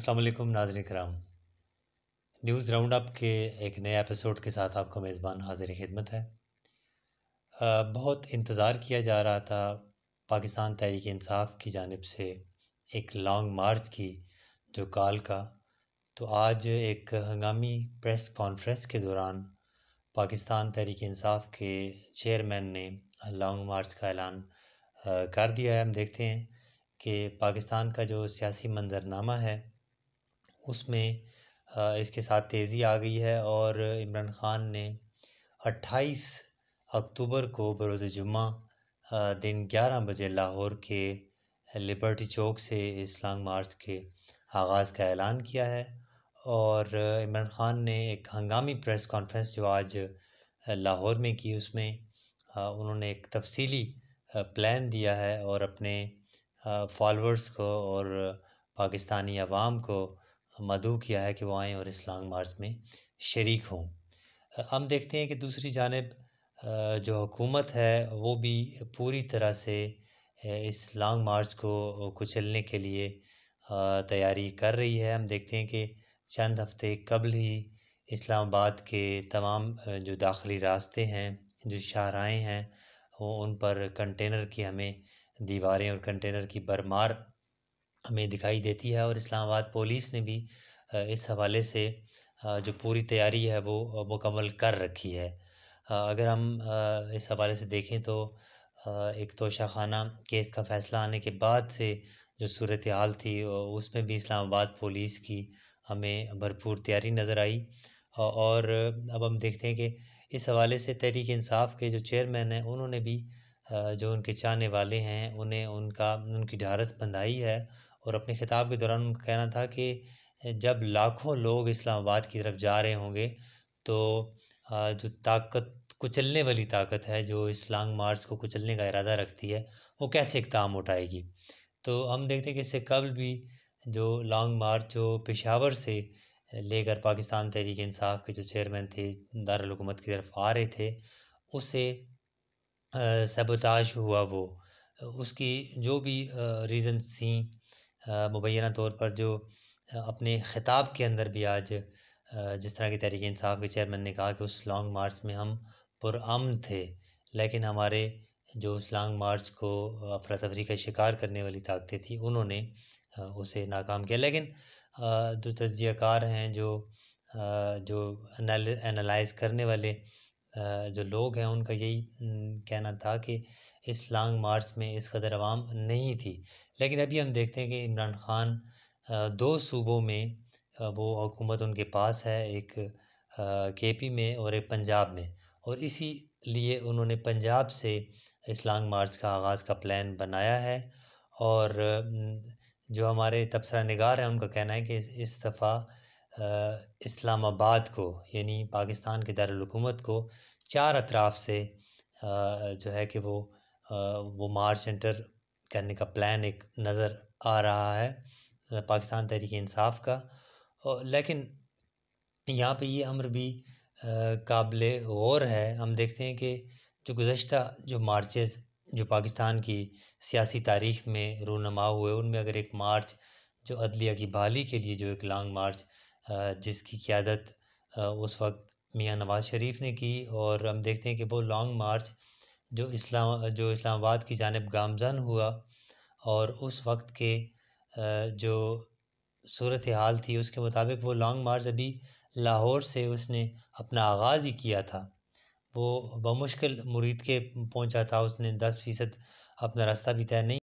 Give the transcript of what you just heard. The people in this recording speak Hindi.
अस्सलाम वालेकुम नाजरिन कराम न्यूज़ राउंड अप के एक नए एपिसोड के साथ आपका मेज़बान हाजिर खिदमत है आ, बहुत इंतज़ार किया जा रहा था पाकिस्तान तहरीक इंसाफ की जानब से एक लॉन्ग मार्च की जो काल का तो आज एक हंगामी प्रेस कॉन्फ्रेंस के दौरान पाकिस्तान तहरीक इंसाफ के चेयरमैन ने लॉन्ग मार्च का ऐलान कर दिया है हम देखते हैं कि पाकिस्तान का जो सियासी मंजरनामा है उसमें इसके साथ तेज़ी आ गई है और इमरान ख़ान ने अट्ठाईस अक्टूबर को बरोज़ जुम्मा दिन ग्यारह बजे लाहौर के लिबर्टी चौक से इस लॉन्ग मार्च के आगाज़ का ऐलान किया है और इमरान ख़ान ने एक हंगामी प्रेस कॉन्फ्रेंस जो आज लाहौर में की उसमें उन्होंने एक तफसीली प्लान दिया है और अपने फॉलोअर्स को और पाकिस्तानी आवाम को मधु किया है कि वो आएँ और इस लॉन्ग मार्च में शरीक हों हम देखते हैं कि दूसरी जानब जो हुकूमत है वो भी पूरी तरह से इस लॉन्ग मार्च को कुचलने के लिए तैयारी कर रही है हम देखते हैं कि चंद हफ्ते कबल ही इस्लामाबाद के तमाम जो दाखिली रास्ते हैं जो शाहराएँ हैं वो उन पर कंटेनर की हमें दीवारें और कंटेनर की भरमार हमें दिखाई देती है और इस्लामाबाद पुलिस ने भी इस हवाले से जो पूरी तैयारी है वो मुकम्मल कर रखी है अगर हम इस हवाले से देखें तो एक तोशा खाना केस का फ़ैसला आने के बाद से जो सूरत हाल थी उसमें भी इस्लामाबाद पुलिस की हमें भरपूर तैयारी नज़र आई और अब हम देखते हैं कि इस हवाले से तहरीक इंसाफ के जो चेयरमैन हैं उन्होंने भी जो उनके चाहने वाले हैं उन्हें उनका उनकी ढारस बंधाई है और अपने खिताब के दौरान उनका कहना था कि जब लाखों लोग इस्लामाबाद की तरफ जा रहे होंगे तो जो ताकत कुचलने वाली ताकत है जो इस लॉन्ग मार्च को कुचलने का इरादा रखती है वो कैसे इकदाम उठाएगी तो हम देखते हैं कि इससे कबल भी जो लॉन्ग मार्च जो पेशावर से लेकर पाकिस्तान तहरीक इंसाफ के जो चेयरमैन थे दारकूमत की तरफ आ रहे थे उसे सबोताज हुआ वो उसकी जो भी रीज़न्स थी मुबैना तौर पर जो अपने ख़िताब के अंदर भी आज जिस तरह की तहरीक इंसाफ के चेयरमैन ने कहा कि उस लॉन्ग मार्च में हम पुरान थे लेकिन हमारे जो उस लॉन्ग मार्च को अफरा तफरी का शिकार करने वाली ताकतें थी उन्होंने उसे नाकाम किया लेकिन जो तजियाकार हैं जो जो एनालाइज करने वाले जो लोग हैं उनका यही कहना था कि इस लॉन्ग मार्च में इस कदर आवाम नहीं थी लेकिन अभी हम देखते हैं कि इमरान खान दो सूबों में वो हुकूमत उनके पास है एक के पी में और एक पंजाब में और इसी लिए उन्होंने पंजाब से इस लॉन्ग मार्च का आगाज़ का प्लान बनाया है और जो हमारे तबसरा नगार हैं उनका कहना है कि इस दफ़ा इस्लामाबाद को यानी पाकिस्तान के दारकूमत को चार अतराफ़ से जो है कि वो वो मार्च एंटर करने का प्लान एक नज़र आ रहा है पाकिस्तान तहरीक इंसाफ का और लेकिन यहाँ पे ये अमर भी काबिल गौर है हम देखते हैं कि जो गुज्त जो मार्चेस जो पाकिस्तान की सियासी तारीख में रूनमा हुए उनमें अगर एक मार्च जो अदलिया की बहाली के लिए जो एक लॉन्ग मार्च जिसकी क्यादत उस वक्त मियाँ नवाज़ शरीफ ने की और हम देखते हैं कि वो लॉन्ग मार्च जो इस्लाम जो इस्लामाबाद की जानब गामजन हुआ और उस वक्त के जो सूरत हाल थी उसके मुताबिक वो लॉन्ग मार्च अभी लाहौर से उसने अपना आगाज़ ही किया था वो बमुश्किल मुरीद के पहुंचा था उसने दस फ़ीसद अपना रास्ता भी तय नहीं